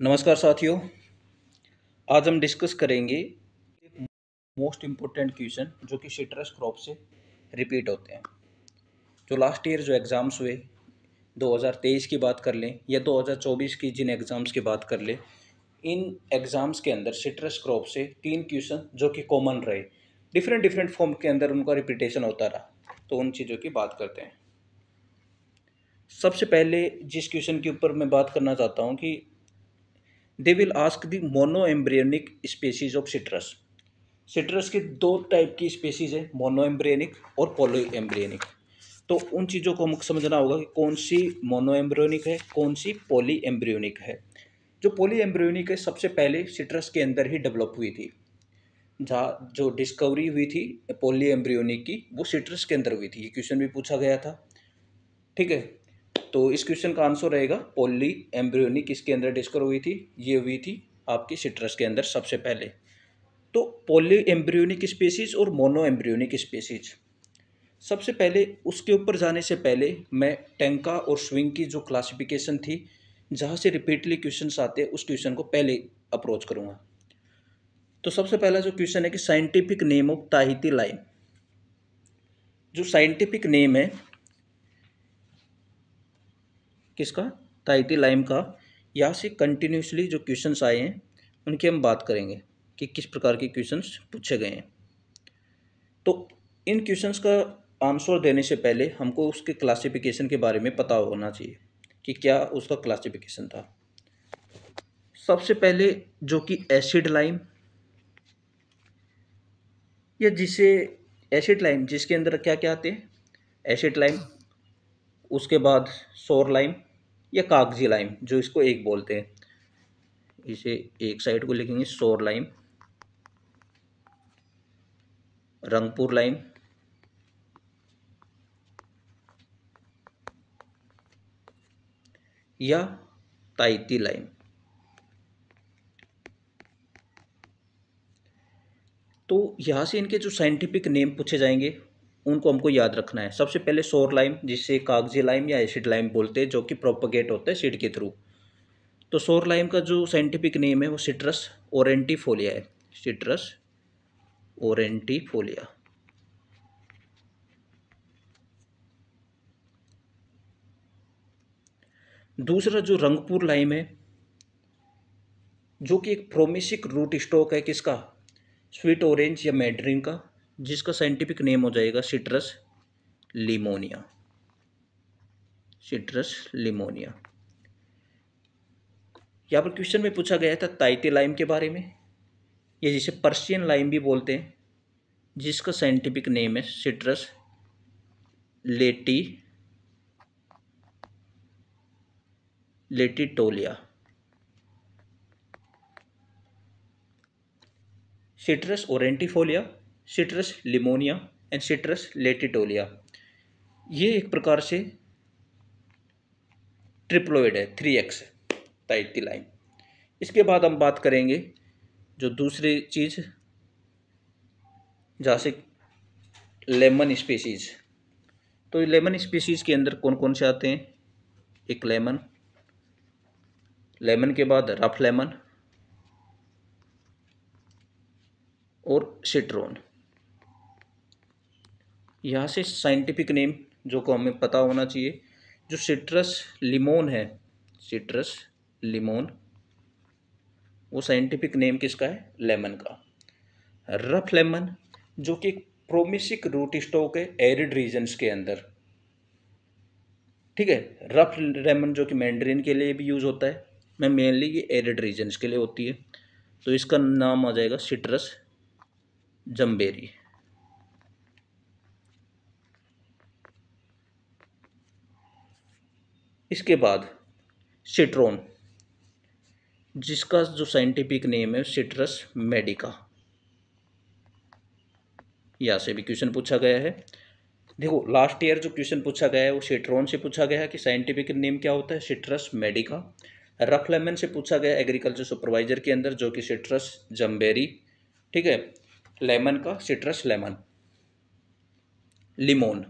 नमस्कार साथियों आज हम डिस्कस करेंगे एक मोस्ट इम्पोर्टेंट क्वेश्चन जो कि सिट्रस क्रॉप से रिपीट होते हैं जो लास्ट ईयर जो एग्ज़ाम्स हुए 2023 की बात कर लें या 2024 की जिन एग्ज़ाम्स की बात कर लें इन एग्ज़ाम्स के अंदर सिट्रस क्रॉप से तीन क्वेश्चन जो कि कॉमन रहे डिफरेंट डिफरेंट फॉर्म के अंदर उनका रिपीटेशन होता रहा तो उन चीज़ों की बात करते हैं सबसे पहले जिस क्वेश्चन के ऊपर मैं बात करना चाहता हूँ कि they will ask the mono embryonic species of citrus citrus के दो टाइप की स्पेसीज है मोनो एम्ब्रियनिक और पोलो एम्ब्रियनिक तो उन चीज़ों को हमको समझना होगा कि कौन सी मोनो एम्ब्रियोनिक है कौन सी पोली एम्ब्रियनिक है जो पोली एम्ब्रियनिक है सबसे पहले सिट्रस के अंदर ही डेवलप हुई थी जहाँ जो डिस्कवरी हुई थी पोली एम्ब्रियोनिक की वो सिट्रस के अंदर हुई थी ये क्वेश्चन भी पूछा गया था ठीक है तो इस क्वेश्चन का आंसर रहेगा पोली एम्ब्रियोनी किसके अंदर डिस्कर हुई थी ये हुई थी आपकी सिट्रस के अंदर सबसे पहले तो पोली एम्ब्रियोनिक स्पेसीज और मोनो एम्ब्रियोनिक स्पेसीज सबसे पहले उसके ऊपर जाने से पहले मैं टेंका और स्विंग की जो क्लासिफिकेशन थी जहाँ से रिपीटली क्वेश्चन आते हैं उस क्वेश्चन को पहले अप्रोच करूँगा तो सबसे पहला जो क्वेश्चन है कि scientific name of Tahiti lime जो साइंटिफिक नेम है किसका ताइटी लाइम का यहाँ से कंटिन्यूसली जो क्वेश्चंस आए हैं उनकी हम बात करेंगे कि किस प्रकार के क्वेश्चंस पूछे गए हैं तो इन क्वेश्चंस का आंसर देने से पहले हमको उसके क्लासिफिकेशन के बारे में पता होना चाहिए कि क्या उसका क्लासिफिकेशन था सबसे पहले जो कि एसिड लाइम या जिसे एसिड लाइम जिसके अंदर क्या क्या आते हैं एसिड लाइम उसके बाद सोर लाइम या कागजी लाइम जो इसको एक बोलते हैं इसे एक साइड को लिखेंगे सोर लाइम रंगपुर लाइम या ताइती लाइम तो यहाँ से इनके जो साइंटिफिक नेम पूछे जाएंगे उनको हमको याद रखना है सबसे पहले सोर लाइम जिसे कागजी लाइम या एसिड लाइम बोलते हैं जो कि प्रोपोगेट होता है सीड के थ्रू तो सोर लाइम का जो साइंटिफिक नेम है वो सिट्रस ओरेंटीफोलिया है सिट्रस ओरेंटीफोलिया दूसरा जो रंगपुर लाइम है जो कि एक प्रोमिसिक रूट स्टॉक है किसका स्वीट ऑरेंज या मेड्रिन का जिसका साइंटिफिक नेम हो जाएगा सिट्रस लिमोनिया सिट्रस लिमोनिया यहाँ पर क्वेश्चन में पूछा गया था ताइते लाइम के बारे में ये जिसे पर्शियन लाइम भी बोलते हैं जिसका साइंटिफिक नेम है सिट्रस लेटी latifolia citrus aurantifolia citrus limonia and citrus latifolia ये एक प्रकार से ट्रिप्लोइड है थ्री एक्स टाइप की लाइन इसके बाद हम बात करेंगे जो दूसरी चीज़ जैसे लेमन स्पीसीज तो ये लेमन स्पीसीज के अंदर कौन कौन से आते हैं एक लेमन लेमन के बाद रफ लेमन और सिट्रोन यहाँ से साइंटिफिक नेम जो को हमें पता होना चाहिए जो सिट्रस लिमोन है सिट्रस लिमोन वो साइंटिफिक नेम किसका है लेमन का रफ लेमन जो कि प्रोमिसिक रूट स्टॉक है एरिड रीजन्स के अंदर ठीक है रफ लेमन जो कि मैंड्रीन के लिए भी यूज़ होता है मैं मेनली ये एरिड रीजन्स के लिए होती है तो इसका नाम आ जाएगा सिट्रस जम्बेरी इसके बाद सिट्रोन जिसका जो साइंटिफिक नेम है सिट्रस मेडिका यहाँ से भी क्वेश्चन पूछा गया है देखो लास्ट ईयर जो क्वेश्चन पूछा गया है वो सिट्रोन से पूछा गया है कि साइंटिफिक नेम क्या होता है सिट्रस मेडिका रफ लेमन से पूछा गया एग्रीकल्चर सुपरवाइजर के अंदर जो कि सिट्रस जम्बेरी ठीक है लेमन का सिट्रस लेमन लिमोन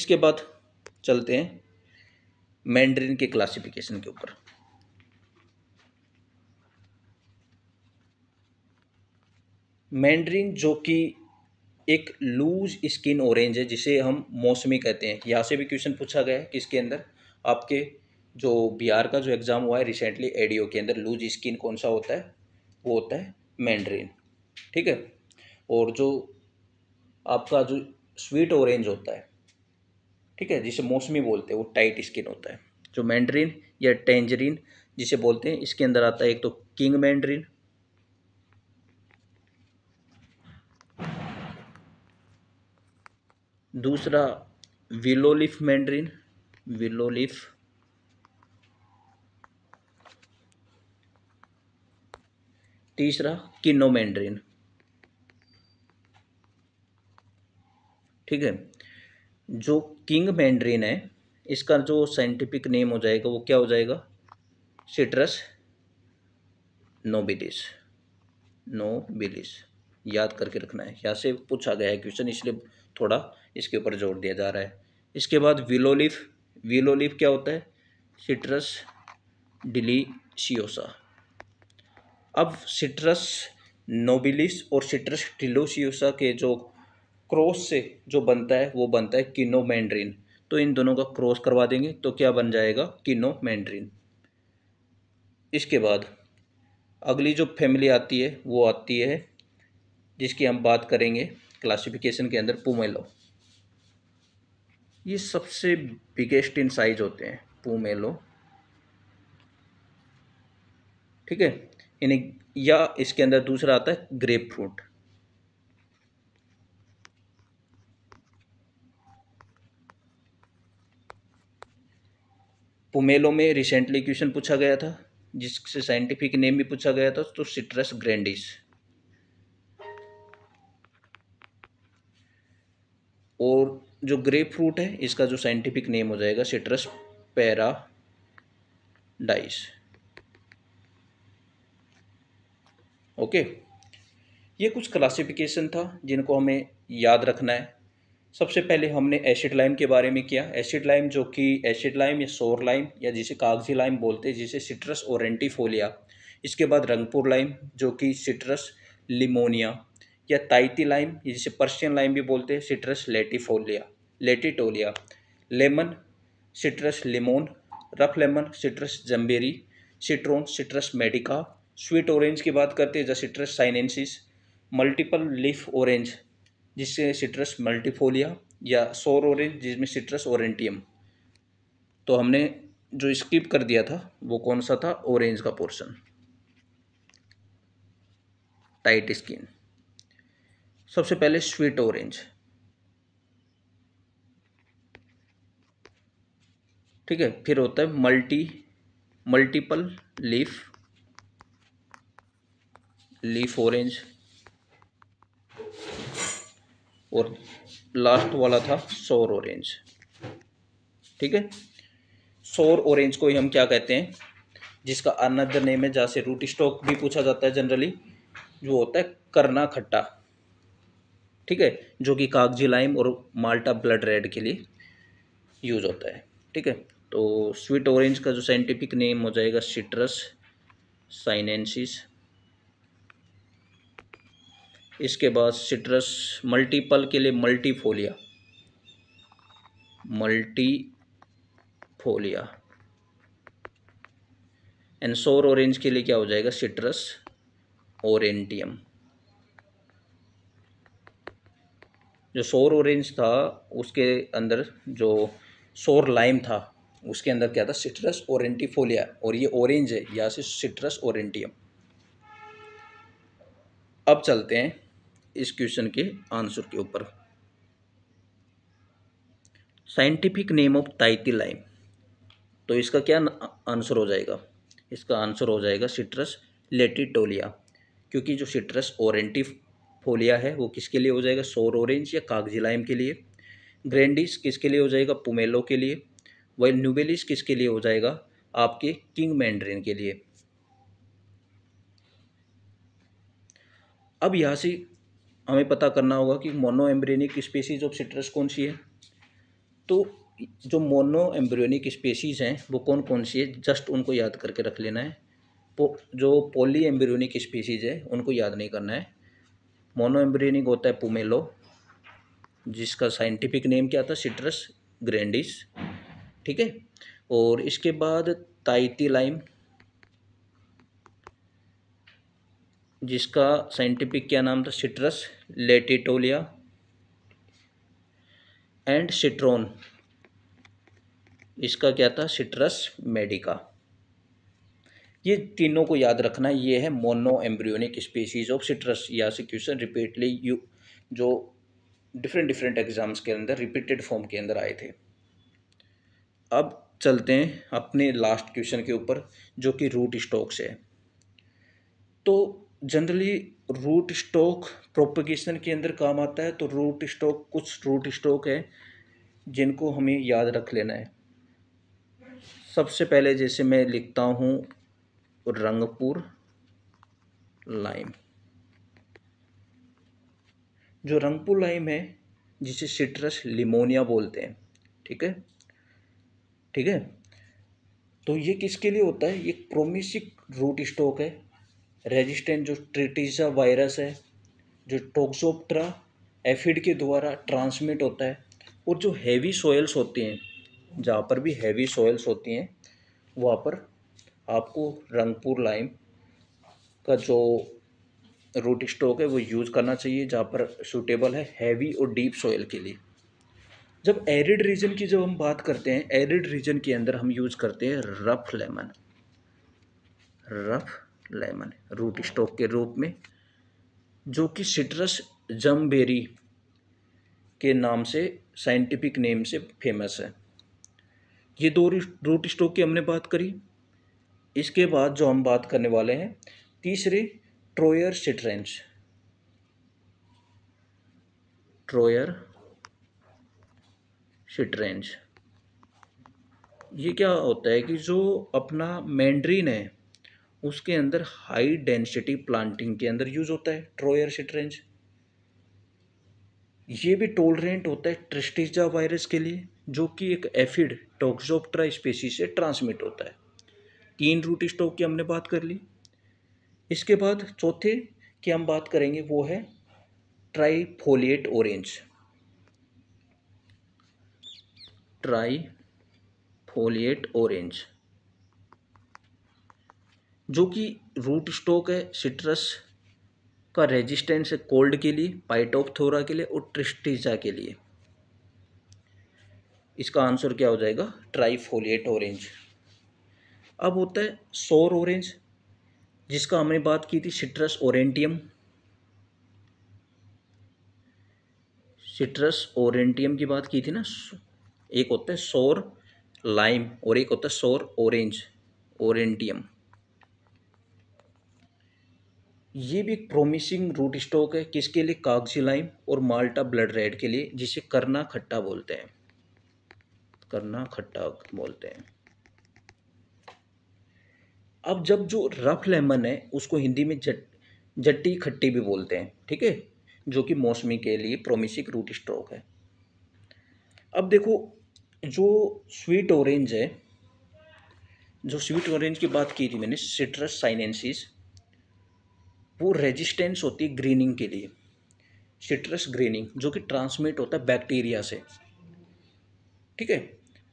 इसके बाद चलते हैं मैंड्रिन के क्लासिफिकेशन के ऊपर मैंड्रिन जो कि एक लूज स्किन ऑरेंज है जिसे हम मौसमी कहते हैं यहाँ से भी क्वेश्चन पूछा गया है कि इसके अंदर आपके जो बिहार का जो एग्ज़ाम हुआ है रिसेंटली एडीओ के अंदर लूज स्किन कौन सा होता है वो होता है मैंड्रिन ठीक है और जो आपका जो स्वीट ऑरेंज होता है ठीक है जिसे मौसमी बोलते हैं वो टाइट स्किन होता है जो मैंड्रीन या टेंजरीन जिसे बोलते हैं इसके अंदर आता है एक तो किंग मैंड्रीन दूसरा विलोलिफ मैंड्रीन विलोलिफ तीसरा किनो मैंड्रीन ठीक है जो किंग मैंड्रीन है इसका जो साइंटिफिक नेम हो जाएगा वो क्या हो जाएगा सिट्रस नोबिलिस नोबिलिस याद करके रखना है यहाँ से पूछा गया है क्वेश्चन इसलिए थोड़ा इसके ऊपर जोर दिया जा रहा है इसके बाद विलोलिफ विलोलिफ क्या होता है सिट्रस डिलीशियोसा अब सिट्रस नोबिलिस और सिट्रस डिलोशियोसा के जो क्रॉस से जो बनता है वो बनता है किनो मैंड्रीन तो इन दोनों का क्रॉस करवा देंगे तो क्या बन जाएगा किनो मैंड्रीन इसके बाद अगली जो फैमिली आती है वो आती है जिसकी हम बात करेंगे क्लासिफिकेशन के अंदर पुमेलो ये सबसे बिगेस्ट इन साइज होते हैं पुमेलो ठीक है इन्हें या इसके अंदर दूसरा आता है ग्रेप फ्रूट पुमेलो में रिसेंटली क्वेश्चन पूछा गया था जिससे साइंटिफिक नेम भी पूछा गया था तो सिट्रस ग्रैंडिस और जो ग्रेप फ्रूट है इसका जो साइंटिफिक नेम हो जाएगा सिट्रस पैरा डाइस ओके ये कुछ क्लासिफिकेशन था जिनको हमें याद रखना है सबसे पहले हमने एसिड लाइम के बारे में किया एसिड लाइम जो कि एसिड लाइम या सोर लाइम या जिसे कागजी लाइम बोलते हैं जिसे सिट्रस ओरेंटिफोलिया इसके बाद रंगपुर लाइम जो कि सिट्रस लिमोनिया या ताइती लाइम जिसे पर्शियन लाइम भी बोलते हैं citrus latifolia latifolia lemon citrus limon rough lemon citrus jambhiri citron citrus medica sweet orange की बात करते हैं या citrus sinensis multiple leaf orange जिससे सिट्रस मल्टीफोलिया या सोर ऑरेंज जिसमें सिट्रस ओरेंटियम तो हमने जो स्किप कर दिया था वो कौन सा था ऑरेंज का पोर्शन टाइट स्किन सबसे पहले स्वीट ऑरेंज ठीक है फिर होता है multi multiple leaf leaf orange और लास्ट वाला था सौर ऑरेंज ठीक है सौर ऑरेंज को ही हम क्या कहते हैं जिसका अनदर नेम है जहाँ से रूट स्टॉक भी पूछा जाता है जनरली जो होता है करना खट्टा ठीक है जो कि कागजी लाइम और माल्टा ब्लड रेड के लिए यूज होता है ठीक है तो स्वीट ऑरेंज का जो साइंटिफिक नेम हो जाएगा सिट्रस साइनेंसिस इसके बाद सिट्रस मल्टीपल के लिए मल्टीफोलिया मल्टीफोलिया एंड सोर ऑरेंज के लिए क्या हो जाएगा सिट्रस ओरेंटियम जो सोर ऑरेंज था उसके अंदर जो सोर लाइम था उसके अंदर क्या था सिट्रस ओरेंटीफोलिया और ये ऑरेंज है यहाँ से सिट्रस ओरेंटियम अब चलते हैं इस क्वेश्चन के आंसर के ऊपर scientific name of Tahiti lime तो इसका क्या आंसर हो जाएगा इसका आंसर हो जाएगा सिट्रस लेटिटोलिया क्योंकि जो सिट्रस ओरेंटी फोलिया है वो किसके लिए हो जाएगा सोर ऑरेंज या कागजी लाइम के लिए ग्रैंडिस किसके लिए हो जाएगा पुमेलो के लिए वही न्यूबेलिस किसके लिए हो जाएगा आपके किंग मैंड्रेन के लिए अब यहाँ से हमें पता करना होगा कि mono embryonic species of citrus कौन सी है तो जो मोनो एम्ब्रियनिक स्पेसीज़ हैं वो कौन कौन सी है जस्ट उनको याद करके रख लेना है पो, जो पोली एम्ब्रियनिक स्पेसीज़ है उनको याद नहीं करना है मोनो एम्ब्रियनिक होता है पुमेलो जिसका साइंटिफिक नेम क्या था सिट्रस ग्रैंडिस ठीक है और इसके बाद ताइती लाइम जिसका साइंटिफिक क्या नाम था सिट्रस लेटिटोलिया एंड सिट्रोन इसका क्या था सिट्रस मेडिका ये तीनों को याद रखना ये है mono embryonic species of citrus यहाँ से क्वेश्चन रिपीटली यू जो डिफरेंट डिफरेंट एग्जाम्स के अंदर रिपीटेड फॉर्म के अंदर आए थे अब चलते हैं अपने लास्ट क्वेश्चन के ऊपर जो कि रूट स्टॉक्स है तो जनरली रूट स्टॉक प्रोपिगेशन के अंदर काम आता है तो रूट स्टॉक कुछ रूट स्टॉक है जिनको हमें याद रख लेना है सबसे पहले जैसे मैं लिखता हूँ रंगपुर लाइम जो रंगपुर लाइम है जिसे सिट्रस लिमोनिया बोलते हैं ठीक है ठीक है तो ये किसके लिए होता है ये प्रोमिसिक रूट स्टॉक है रेजिस्टेंट जो ट्रिटिजा वायरस है जो टोक्सोप्ट्रा एफिड के द्वारा ट्रांसमिट होता है और जो हैवी सोयल्स होती हैं जहाँ पर भी हैवी सॉयल्स होती हैं वहाँ पर आपको रंगपुर लाइम का जो रूट स्टॉक है वो यूज़ करना चाहिए जहाँ पर सूटेबल है हैवी और डीप सॉयल के लिए जब एरिड रीजन की जब हम बात करते हैं एरिड रीजन के अंदर हम यूज़ करते हैं rough lemon rough lemon root stock के रूप में जो कि सिट्रस जमबेरी के नाम से साइंटिफिक नेम से फेमस है ये दो रूट स्टॉक की हमने बात करी इसके बाद जो हम बात करने वाले हैं तीसरे ट्रोयर सिट्रेंस ट्रोयर सिट्रेंस ये क्या होता है कि जो अपना मैंड्रीन है उसके अंदर हाई डेंसिटी प्लांटिंग के अंदर यूज़ होता है ट्रोयर सिट्रेंज ये भी टोलरेंट होता है ट्रिस्टिजा वायरस के लिए जो कि एक एफिड टोक्सोप्ट्रा स्पेसी से ट्रांसमिट होता है तीन रूट स्टॉक की हमने बात कर ली इसके बाद चौथे की हम बात करेंगे वो है trifoliate orange trifoliate orange जो कि रूट स्टॉक है सिट्रस का रेजिस्टेंस है कोल्ड के लिए पाइटोपथोरा के लिए और ट्रिस्टिजा के लिए इसका आंसर क्या हो जाएगा ट्राइफोलिएट ऑरेंज अब होता है सोर ऑरेंज जिसका हमने बात की थी सिट्रस ओरेंटियम सिट्रस ओरेंटियम की बात की थी ना एक होता है सोर लाइम और एक होता है सोर ऑरेंज ओरेंटियम ये भी एक प्रोमिसिंग रूट स्टॉक है किसके लिए कागजी लाइम और माल्टा ब्लड रेड के लिए जिसे करना खट्टा बोलते हैं करना खट्टा बोलते हैं अब जब जो रफ लेमन है उसको हिंदी में जट जट्टी खट्टी भी बोलते हैं ठीक है जो कि मौसमी के लिए प्रोमिसिक रूट स्ट्रोक है अब देखो जो स्वीट ऑरेंज है जो स्वीट ऑरेंज की बात की थी मैंने सिट्रस साइनेंसिस वो रेजिस्टेंस होती है ग्रीनिंग के लिए सिट्रस ग्रीनिंग जो कि ट्रांसमिट होता है बैक्टीरिया से ठीक है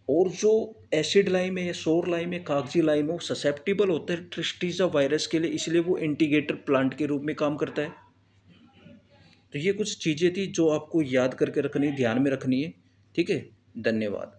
और जो एसिड लाइम है सोर लाइम है कागजी लाइम है वो ससेप्टिबल होता है ट्रिस्टीजा वायरस के लिए इसलिए वो इंटीग्रेटर प्लांट के रूप में काम करता है तो ये कुछ चीज़ें थी जो आपको याद करके रखनी ध्यान में रखनी है ठीक है धन्यवाद